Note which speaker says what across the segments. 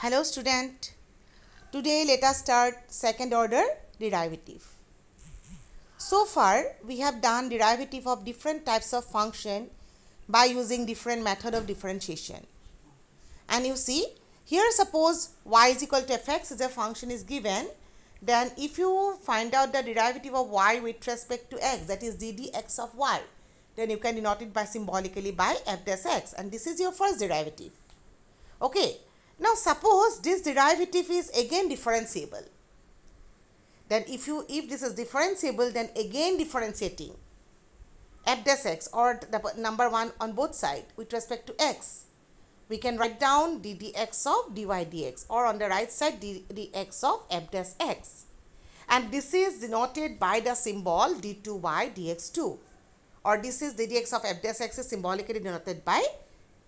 Speaker 1: Hello student, today let us start second order derivative. So far we have done derivative of different types of function by using different method of differentiation. And you see here suppose y is equal to fx is a function is given then if you find out the derivative of y with respect to x that is ddx of y then you can denote it by symbolically by f dash x and this is your first derivative. Okay now suppose this derivative is again differentiable. Then if you if this is differentiable then again differentiating f dash x or the number 1 on both side with respect to x. We can write down d dx of dy dx or on the right side d dx of f dash x. And this is denoted by the symbol d2y dx2 or this is d dx of f dash x is symbolically denoted by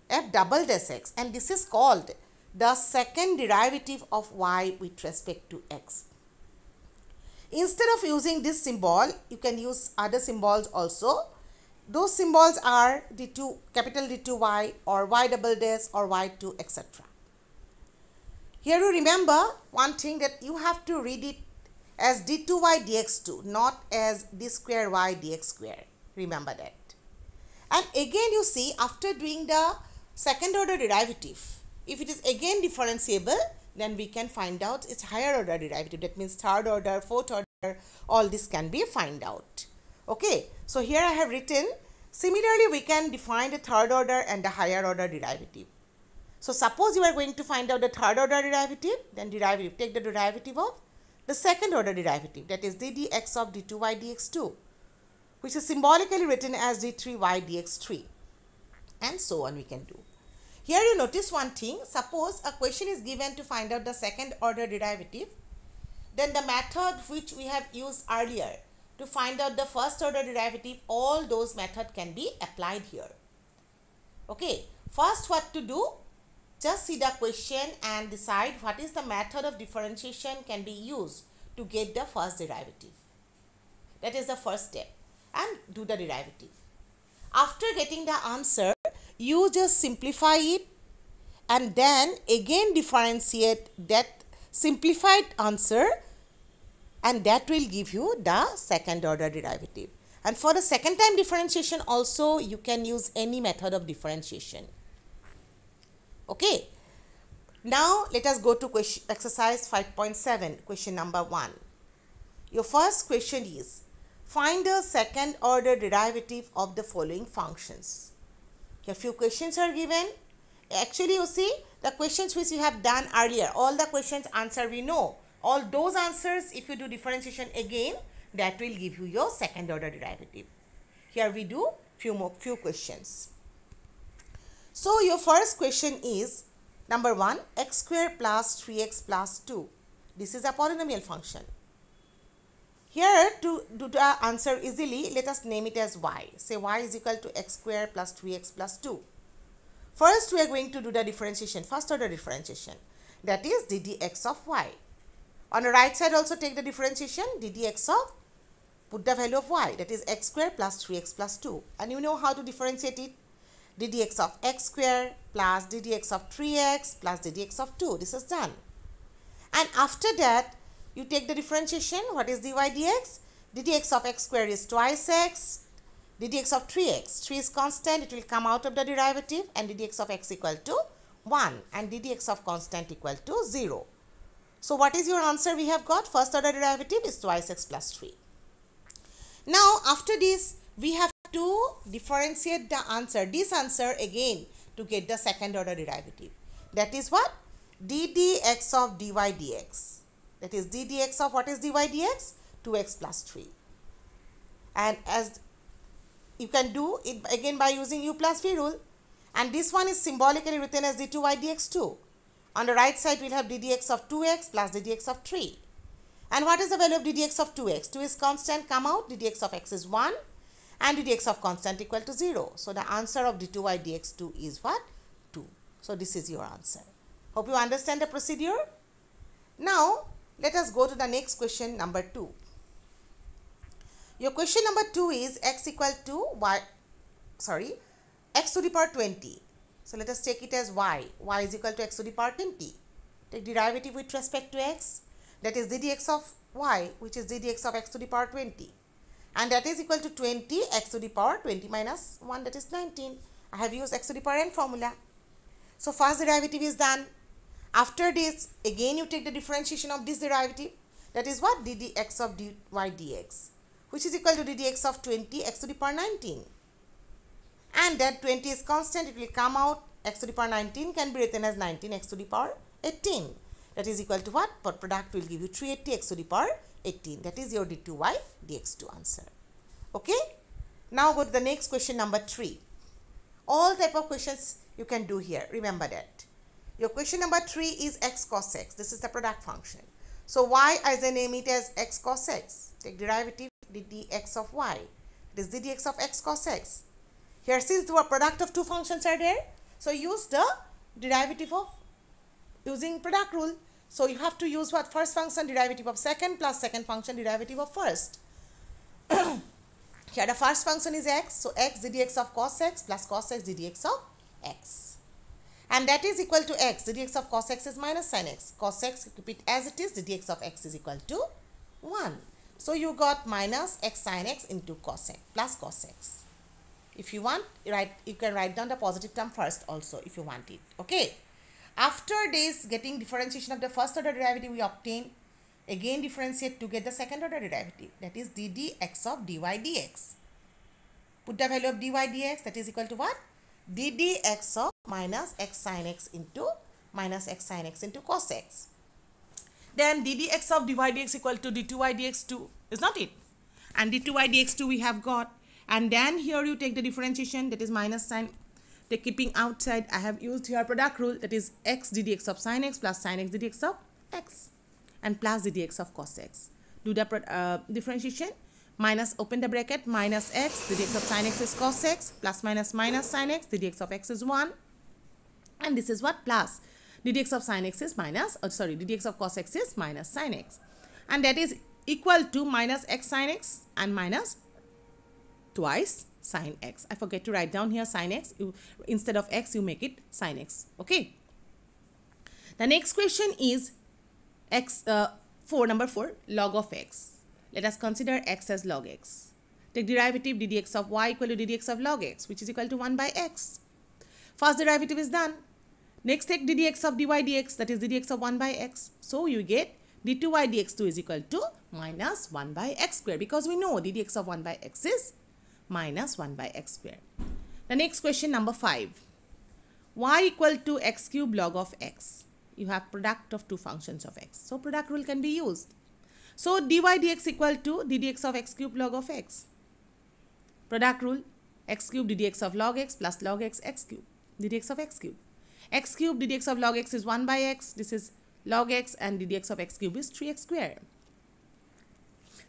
Speaker 1: f double dash x and this is called the second derivative of y with respect to x. Instead of using this symbol, you can use other symbols also. Those symbols are D2, capital D2y or y double dash or y2 etc. Here you remember one thing that you have to read it as d2y dx2 not as d square y dx square. Remember that. And again you see after doing the second order derivative if it is again differentiable, then we can find out its higher order derivative. That means third order, fourth order, all this can be find out. Okay, so here I have written, similarly we can define the third order and the higher order derivative. So suppose you are going to find out the third order derivative, then derivative, take the derivative of the second order derivative, that is d dx of d2y dx2, which is symbolically written as d3y dx3, and so on we can do. Here you notice one thing. Suppose a question is given to find out the second order derivative. Then the method which we have used earlier to find out the first order derivative, all those method can be applied here. Okay. First what to do? Just see the question and decide what is the method of differentiation can be used to get the first derivative. That is the first step and do the derivative. After getting the answer, you just simplify it and then again differentiate that simplified answer and that will give you the second order derivative. And for the second time differentiation also you can use any method of differentiation. Okay. Now let us go to question exercise 5.7 question number 1. Your first question is find the second order derivative of the following functions a few questions are given actually you see the questions which we have done earlier all the questions answer we know all those answers if you do differentiation again that will give you your second order derivative here we do few more few questions so your first question is number 1 x square plus 3x plus 2 this is a polynomial function here to do the uh, answer easily, let us name it as y. Say y is equal to x square plus 3x plus 2. First we are going to do the differentiation, first order differentiation. That is ddx of y. On the right side also take the differentiation ddx of, put the value of y that is x square plus 3x plus 2. And you know how to differentiate it ddx of x square plus ddx of 3x plus ddx of 2. This is done. And after that you take the differentiation what is dy dx dtx of x square is twice x dtx of 3x 3 is constant it will come out of the derivative and dtx of x equal to 1 and dtx of constant equal to 0 so what is your answer we have got first order derivative is twice x plus 3 now after this we have to differentiate the answer this answer again to get the second order derivative that is what d dx of dy dx that is d dx of what is dy dx 2x plus 3 and as you can do it again by using u plus v rule and this one is symbolically written as d2y dx 2 on the right side we'll have d dx of 2x plus d dx of 3 and what is the value of d dx of 2x 2 is constant come out d dx of x is 1 and d dx of constant equal to 0 so the answer of d2y dx 2 is what 2 so this is your answer hope you understand the procedure now let us go to the next question number 2. Your question number 2 is x equal to y, sorry, x to the power 20. So let us take it as y. y is equal to x to the power 20. Take derivative with respect to x. That is ddx of y which is ddx of x to the power 20. And that is equal to 20 x to the power 20 minus 1 that is 19. I have used x to the power n formula. So first derivative is done. After this, again you take the differentiation of this derivative. That is what? d d x of dy dx, which is equal to d d x of 20 x to the power 19. And that 20 is constant. It will come out x to the power 19 can be written as 19 x to the power 18. That is equal to what? Per product will give you 380 x to the power 18. That is your d2y dx2 answer. Okay. Now go to the next question number 3. All type of questions you can do here. Remember that. Your question number 3 is x cos x. This is the product function. So y, as I name it as x cos x. Take derivative dx of y. It is dx of x cos x. Here since the product of two functions are there, so use the derivative of using product rule. So you have to use what first function derivative of second plus second function derivative of first. Here the first function is x, so x dx of cos x plus cos x dx of x and that is equal to x dx of cos x is minus sin x cos x keep it as it is dx of x is equal to 1 so you got minus x sin x into cos x plus cos x if you want write you can write down the positive term first also if you want it okay after this getting differentiation of the first order derivative we obtain again differentiate to get the second order derivative that is d dx of dy dx put the value of dy dx that is equal to what d dx of minus x sine x into minus x sine x into cos x. Then d dx of dy dx equal to d2y dx2, is not it? And d2y dx2 we have got. And then here you take the differentiation that is minus sign. The keeping outside, I have used here product rule that is x d dx of sine x plus sine x d dx of x and plus d dx of cos x. Do the uh, differentiation minus open the bracket minus x the dx of sine x is cos x plus minus minus sine x the dx of x is 1 and this is what plus ddx of sine x is minus oh, sorry ddx of cos x is minus sine x and that is equal to minus x sine x and minus twice sine x i forget to write down here sine x you, instead of x you make it sine x okay the next question is x uh, 4 number 4 log of x let us consider x as log x take derivative ddx of y equal to ddx of log x which is equal to 1 by x first derivative is done Next take ddx of dy dx that is ddx of 1 by x. So you get d2y dx2 is equal to minus 1 by x square because we know ddx of 1 by x is minus 1 by x square. The next question number 5. y equal to x cube log of x. You have product of two functions of x. So product rule can be used. So dy dx equal to ddx of x cube log of x. Product rule x cube ddx of log x plus log x x cube ddx of x cube x cube ddx of log x is 1 by x. This is log x and ddx of x cube is 3x square.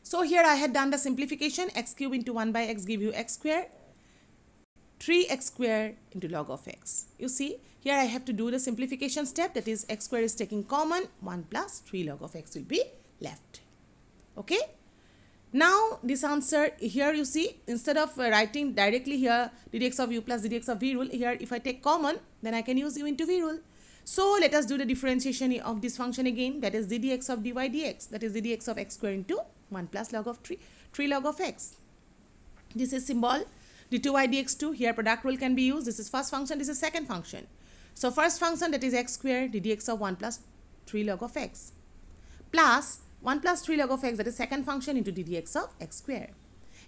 Speaker 1: So here I had done the simplification x cube into 1 by x give you x square 3x square into log of x. You see here I have to do the simplification step that is x square is taking common 1 plus 3 log of x will be left. Okay. Now this answer here you see instead of uh, writing directly here ddx of u plus ddx of v rule here if I take common then I can use v rule. So let us do the differentiation of this function again that is ddx of dy dx that is ddx of x square into 1 plus log of 3 3 log of x. This is symbol d2y dx2 here product rule can be used this is first function this is second function. So first function that is x square ddx of 1 plus 3 log of x plus 1 plus 3 log of x that is second function into ddx of x square.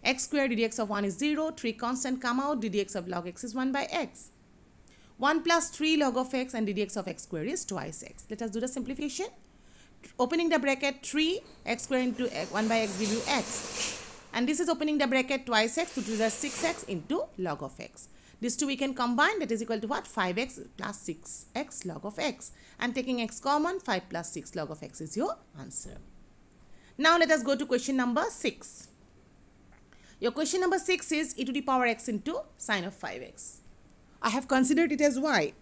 Speaker 1: x square ddx of 1 is 0 3 constant come out ddx of log x is 1 by x. 1 plus 3 log of x and ddx of x square is twice x. Let us do the simplification. Opening the bracket 3 x square into x, 1 by x give you x. And this is opening the bracket twice x, which to the 6x into log of x. These two we can combine that is equal to what? 5x plus 6x log of x. And taking x common 5 plus 6 log of x is your answer. Now let us go to question number 6. Your question number 6 is e to the power x into sine of 5x. I have considered it as y.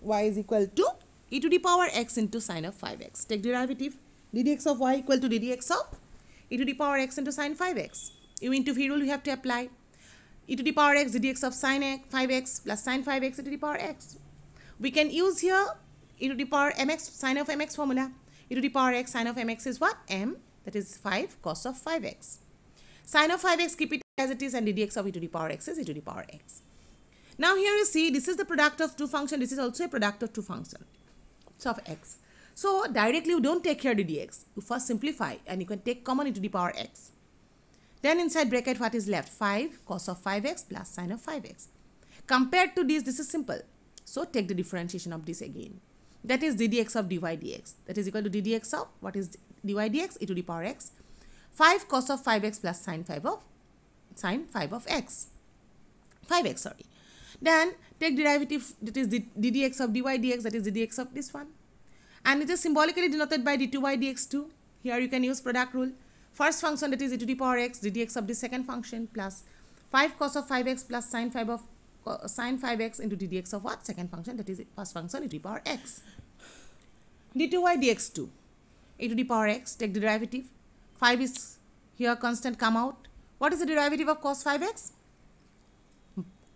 Speaker 1: y is equal to e to the power x into sine of 5x. Take derivative ddx of y equal to ddx of e to the power x into sine 5x. U into v rule we have to apply. e to the power x ddx of sine 5x plus sine 5x e to the power x. We can use here e to the power mx sine of mx formula. e to the power x sine of mx is what? m that is 5 cos of 5x. Sine of 5x keep it as it is and ddx of e to the power x is e to the power x. Now here you see this is the product of two function. This is also a product of two function. So of x. So directly you don't take here the dx. You first simplify and you can take common into the power x. Then inside bracket what is left? 5 cos of 5x plus sine of 5x. Compared to this, this is simple. So take the differentiation of this again. That is ddx of dy dx. That is equal to ddx of what is dy dx e to the power x. 5 cos of 5x plus sine 5 of sine 5 of x. 5x sorry. Then take derivative that is ddx of dy dx that is ddx of this one. And it is symbolically denoted by d2y dx2. Here you can use product rule. First function that is e to the power x ddx of the second function plus 5 cos of 5x plus sine 5 of uh, sine 5x into ddx of what? Second function that is first function e to the power x. d2y dx2 e to the power x take derivative 5 is here constant come out. What is the derivative of cos 5x?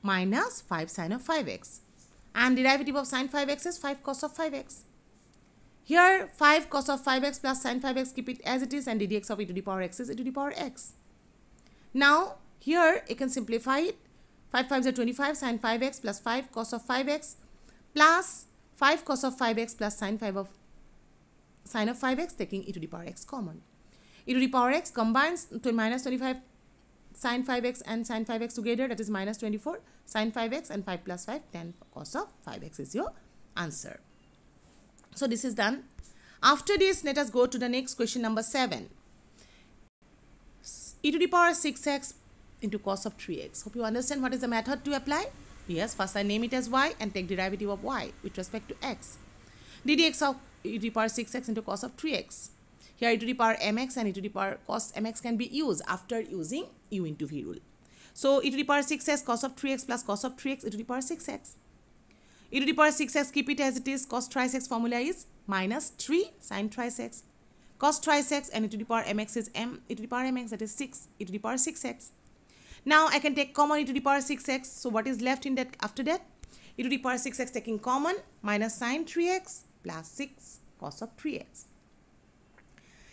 Speaker 1: minus 5 sine of 5x. And derivative of sine 5x is 5 cos of 5x. Here 5 cos of 5x plus sine 5x keep it as it is and dx of e to the power x is e to the power x. Now here you can simplify it. 5 5 is 25 sine 5x plus 5 cos of 5x plus 5 cos of 5x plus sine 5 of sine of 5x taking e to the power x common. e to the power x combines to minus 25 Sin 5x and sin 5x together that is minus 24 Sin 5x and 5 plus 5 10 cos of 5x is your answer. So this is done. After this let us go to the next question number 7. e to the power 6x into cos of 3x. Hope you understand what is the method to apply. Yes, first I name it as y and take derivative of y with respect to x. dx of e to the power 6x into cos of 3x here e to the power mx and e to the power cos mx can be used after using u into v rule. So e to the power 6x cos of 3x plus cos of 3x e to the power 6x. E to the power 6x keep it as it is cos thrice x formula is minus 3 sin thrice x. Cos thrice x and e to the power mx is m e to the power mx that is 6 e to the power 6x. Now I can take common e to the power 6x. So what is left in that after that? e to the power 6x taking common minus sine 3x plus 6 cos of 3x.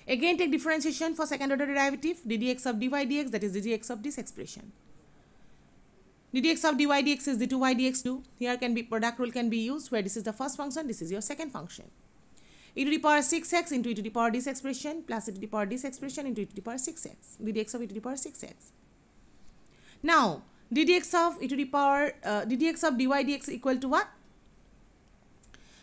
Speaker 1: Again take differentiation for second order derivative ddx of dy dx that is ddx of this expression. ddx of dy dx is d2y dx2. Here can be product rule can be used where this is the first function, this is your second function. e to the power 6x into e to the power this expression plus e to the power this expression into e to the power 6x ddx of e to the power 6x. Now ddx of e to the power uh, ddx of dy dx equal to what?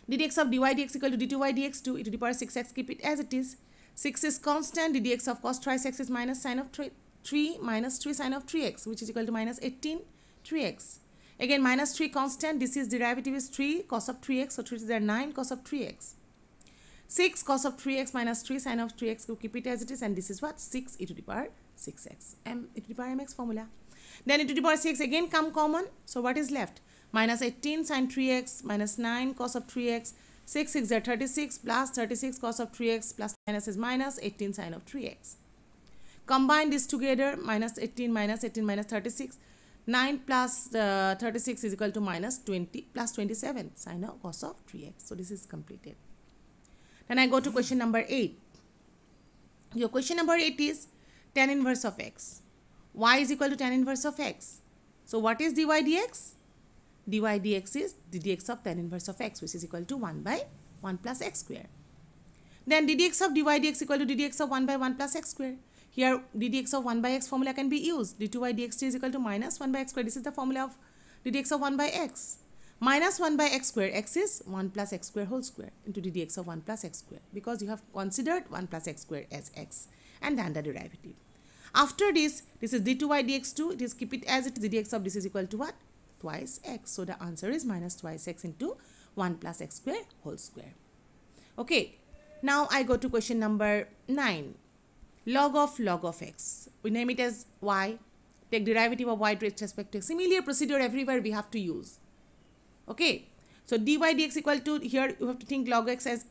Speaker 1: ddx of dy dx equal to d2y dx2 e to the power 6x keep it as it is 6 is constant, D dx of cos 3 x is minus sine of 3, 3 minus 3 sine of 3x which is equal to minus 18 3x. Again minus 3 constant, this is derivative is 3 cos of 3x, so 3 is there 9 cos of 3x. 6 cos of 3x minus 3 sine of 3x, we keep it as it is and this is what? 6 e to the power 6x, m e to the power mx formula. Then e to the power 6 again come common, so what is left? Minus 18 sine 3x minus 9 cos of 3x 6 6 are 36 plus 36 cos of 3x plus minus is minus 18 sine of 3x. Combine this together minus 18 minus 18 minus 36 9 plus, uh, 36 is equal to minus 20 plus 27 sine of cos of 3x. So this is completed. Then I go to question number 8. Your question number 8 is tan inverse of x. y is equal to tan inverse of x. So what is dy dx? dy dx is d dx of tan inverse of x which is equal to 1 by 1 plus x square. Then d dx of dy dx equal to d dx of 1 by 1 plus x square. Here d dx of 1 by x formula can be used. d2y 2 is equal to minus 1 by x square. This is the formula of d dx of 1 by x. Minus 1 by x square. x is 1 plus x square whole square into d dx of 1 plus x square. Because you have considered 1 plus x square as x and then the derivative. After this, this is d2y dx2. It is keep it as it is d dx of this is equal to what? twice x. So the answer is minus twice x into 1 plus x square whole square. Okay, now I go to question number 9. Log of log of x. We name it as y. Take derivative of y with respect to x. Similar procedure everywhere we have to use. Okay, so dy dx equal to here you have to think log x as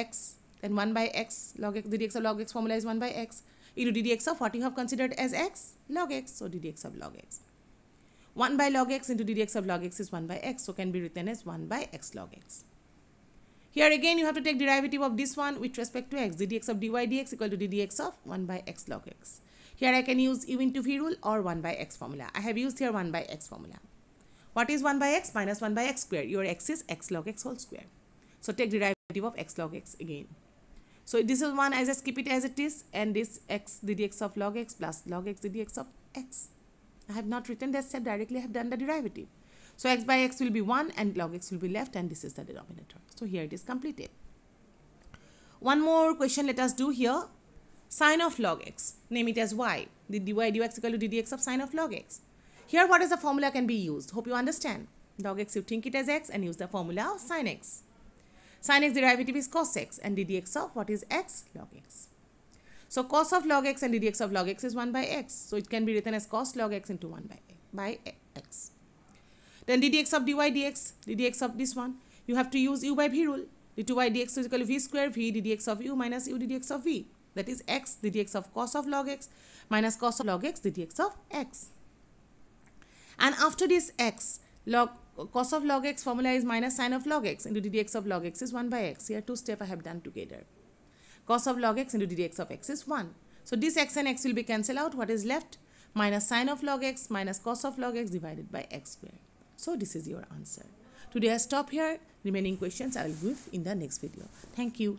Speaker 1: x then 1 by x log x dx of log x formula is 1 by x into ddx of what you have considered as x log x so ddx of log x 1 by log x into ddx of log x is 1 by x, so can be written as 1 by x log x. Here again you have to take derivative of this one with respect to x, ddx of dy dx equal to ddx of 1 by x log x. Here I can use u into v rule or 1 by x formula. I have used here 1 by x formula. What is 1 by x? Minus 1 by x square. Your x is x log x whole square. So take derivative of x log x again. So this is one, I just keep it as it is and this x ddx of log x plus log x ddx of x. I have not written that step directly, I have done the derivative. So x by x will be 1 and log x will be left and this is the denominator. So here it is completed. One more question let us do here. Sine of log x, name it as y. The dy dx equal to ddx of sine of log x. Here what is the formula can be used? Hope you understand. Log x you think it as x and use the formula of sine x. Sine x derivative is cos x and ddx of what is x log x. So cos of log x and dx of log x is 1 by x. So it can be written as cos log x into 1 by, by x. Then ddx of dy dx, ddx of this one, you have to use u by v rule. d2 by dx is equal to v square v ddx of u minus u ddx of v. That is x ddx of cos of log x minus cos of log x ddx of x. And after this x, log cos of log x formula is minus sine of log x into ddx of log x is 1 by x. Here two step I have done together cos of log x into ddx of x is 1. So this x and x will be cancelled out. What is left? Minus sine of log x minus cos of log x divided by x squared. So this is your answer. Today I stop here. Remaining questions I will give in the next video. Thank you.